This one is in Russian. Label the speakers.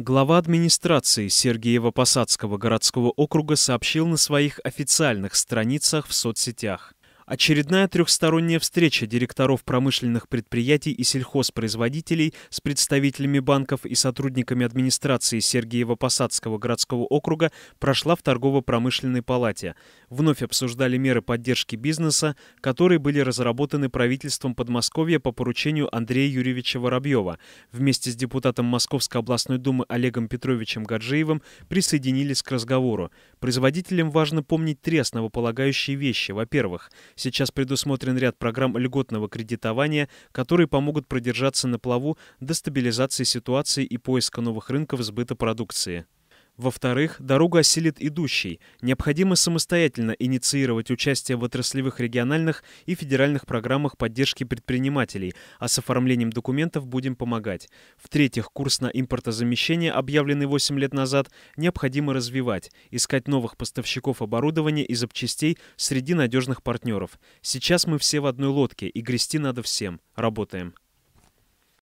Speaker 1: Глава администрации Сергеева-Посадского городского округа сообщил на своих официальных страницах в соцсетях. Очередная трехсторонняя встреча директоров промышленных предприятий и сельхозпроизводителей с представителями банков и сотрудниками администрации Сергеева посадского городского округа прошла в торгово-промышленной палате. Вновь обсуждали меры поддержки бизнеса, которые были разработаны правительством Подмосковья по поручению Андрея Юрьевича Воробьева. Вместе с депутатом Московской областной думы Олегом Петровичем Гаджиевым присоединились к разговору. Производителям важно помнить три основополагающие вещи. Во-первых, Сейчас предусмотрен ряд программ льготного кредитования, которые помогут продержаться на плаву до стабилизации ситуации и поиска новых рынков сбыта продукции. Во-вторых, дорога осилит идущий. Необходимо самостоятельно инициировать участие в отраслевых региональных и федеральных программах поддержки предпринимателей, а с оформлением документов будем помогать. В-третьих, курс на импортозамещение, объявленный 8 лет назад, необходимо развивать, искать новых поставщиков оборудования и запчастей среди надежных партнеров. Сейчас мы все в одной лодке, и грести надо всем. Работаем.